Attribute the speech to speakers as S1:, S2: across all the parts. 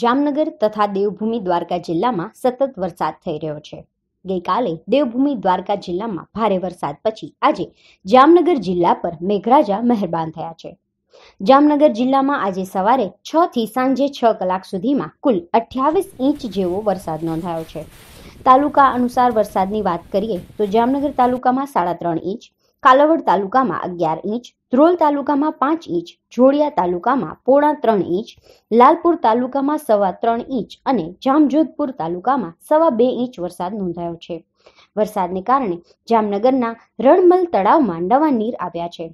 S1: જામનગર તથા દેવભૂમિ દ્વારકા જિલ્લામાં સતત વરસાદ થઈ રહ્યો છે ગઈકાલે દેવભૂમિ દ્વારકા જિલ્લામાં ભારે વરસાદ પછી આજે જામનગર જિલ્લા પર મેઘરાજા મહેરબાન થયા છે જામનગર જિલ્લામાં આજે સવારે છ થી સાંજે છ કલાક સુધીમાં કુલ અઠ્યાવીસ ઇંચ જેવો વરસાદ નોંધાયો છે તાલુકા અનુસાર વરસાદની વાત કરીએ તો જામનગર તાલુકામાં સાડા ત્રણ ઇંચ કાલાવડ તાલુકામાં અગિયાર ઇંચ ધ્રોલ તાલુકામાં પાંચ ઇંચ જોડિયા તાલુકામાં પોણા ત્રણ ઇંચ લાલપુર તાલુકામાં સવા ત્રણ ઇંચ અને જામજોધપુર તાલુકામાં સવા બે ઇંચ વરસાદ નોંધાયો છે વરસાદને કારણે જામનગરના રણમલ તળાવમાં નવા નીર આવ્યા છે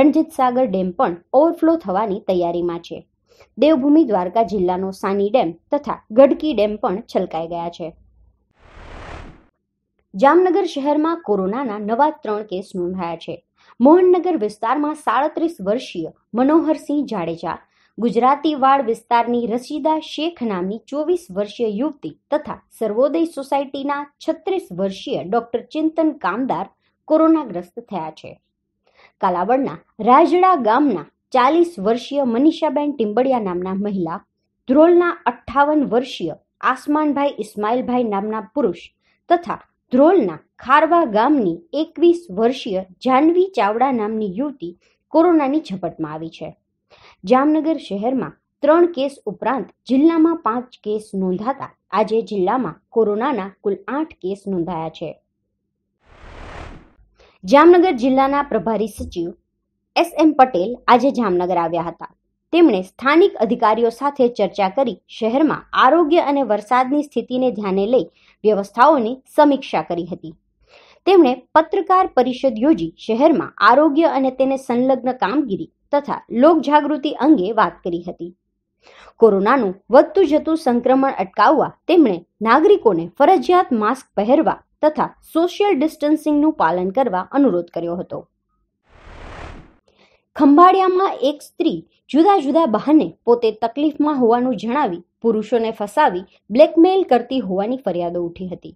S1: રણજીત સાગર ડેમ પણ ઓવરફ્લો થવાની તૈયારીમાં છે દેવભૂમિ દ્વારકા જિલ્લાનો સાની ડેમ તથા ગડકી ડેમ પણ છલકાઈ ગયા છે જામનગર શહેરમાં કોરોનાના નવા ત્રણ કેસ નોંધાયા છે મોહનનગર વિસ્તારમાં સાડત્રીસ વર્ષીય મનોહરસિંહ જાડેજા ગુજરાતી વાડ વિસ્તારની રશીદા શેખ નામની ચોવીસ વર્ષીય યુવતી તથા સર્વોદય સોસાયટીના છત્રીસ વર્ષીય ડોક્ટર ચિંતન કામદાર કોરોનાગ્રસ્ત થયા છે કાલાવડના રાજડા ગામના ચાલીસ વર્ષીય મનીષાબેન ટિમ્બડિયા નામના મહિલા ધ્રોલના અઠ્ઠાવન વર્ષીય આસમાનભાઈ ઇસ્માઇલભાઈ નામના પુરુષ તથા ધ્રોલના ખારવા ગામની એકવીસ વર્ષીય જાનવી ચાવડા નામની યુવતી કોરોનાની ઝપટમાં આવી છે જામનગર શહેરમાં ત્રણ કેસ ઉપરાંત જિલ્લામાં પાંચ કેસ નોંધાતા આજે જિલ્લામાં કોરોનાના કુલ આઠ કેસ નોંધાયા છે જામનગર જિલ્લાના પ્રભારી સચિવ એસ એમ પટેલ આજે જામનગર આવ્યા હતા તેમણે સ્થાનિક અધિકારીઓ સાથે ચર્ચા કરી શહેરમાં આરોગ્ય અને વરસાદની સ્થિતિને ધ્યાને લઈ વ્યવસ્થાઓની સમીક્ષા કરી હતી તેમણે પત્રકાર પરિષદ યોજી શહેરમાં આરોગ્ય અને તેને સંલગ્ન કામગીરી તથા લોકજાગૃતિ અંગે વાત કરી હતી કોરોનાનું વધતું જતું સંક્રમણ અટકાવવા તેમણે નાગરિકોને ફરજિયાત માસ્ક પહેરવા તથા સોશિયલ ડિસ્ટન્સિંગનું પાલન કરવા અનુરોધ કર્યો હતો ખંભાળિયામાં એક સ્ત્રી જુદા જુદા બહાને પોતે તકલીફમાં હોવાનું જણાવી પુરુષોને ફસાવી બ્લેકમેલ કરતી હોવાની ફરિયાદો ઉઠી હતી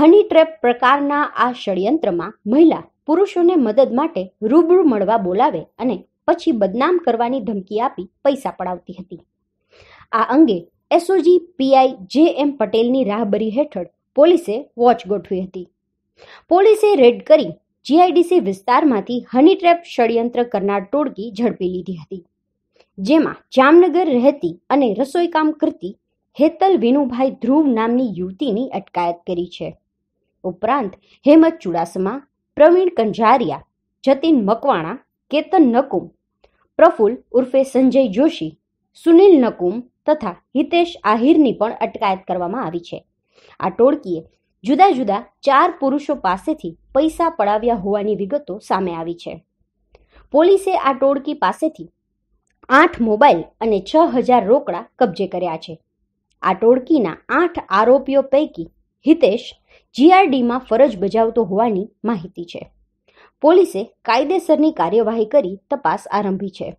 S1: હની ટ્રેપ પ્રકારના આ ષડયંત્રમાં મહિલા પુરુષોને મદદ માટે રૂબરૂ મળવા બોલાવે અને પછી બદનામ કરવાની ધમકી આપી પૈસા પડાવતી હતી આ અંગે એસઓજી પીઆઈ જે એમ પટેલની રાહબરી હેઠળ પોલીસે વોચ ગોઠવી હતી પોલીસે રેડ કરી જીઆઈડીસી વિસ્તારમાંથી હની ટ્રેપ ષડયંત્ર કરનાર ટોળકી ઝડપી લીધી હતી જેમાં જામનગર રહેતી અને રસોઈ કામ કરતી હેતલ વિનુભાઈ ધ્રુવ નામની યુવતીની અટકાયત કરી છે ઉપરાંત હેમંત ચુડાસમા પ્રવીણ કંજારિયા જતીન મકવાણા કેતન નકુમ પ્રફુલ ઉર્ફે સંજય જોશી સુનિલ નકુમ તથા હિતેશ આહિરની પણ અટકાયત કરવામાં આવી છે આ ટોળકીએ જુદા જુદા ચાર પુરુષો પાસેથી પૈસા પડાવ્યા હોવાની વિગતો સામે આવી છે પોલીસે આ ટોળકી પાસેથી આઠ મોબાઈલ અને છ હજાર રોકડા કબજે કર્યા છે આ ટોળકીના આઠ આરોપીઓ પૈકી હિતેશ જીઆરડીમાં ફરજ બજાવતો હોવાની માહિતી છે પોલીસે કાયદેસરની કાર્યવાહી કરી તપાસ આરંભી છે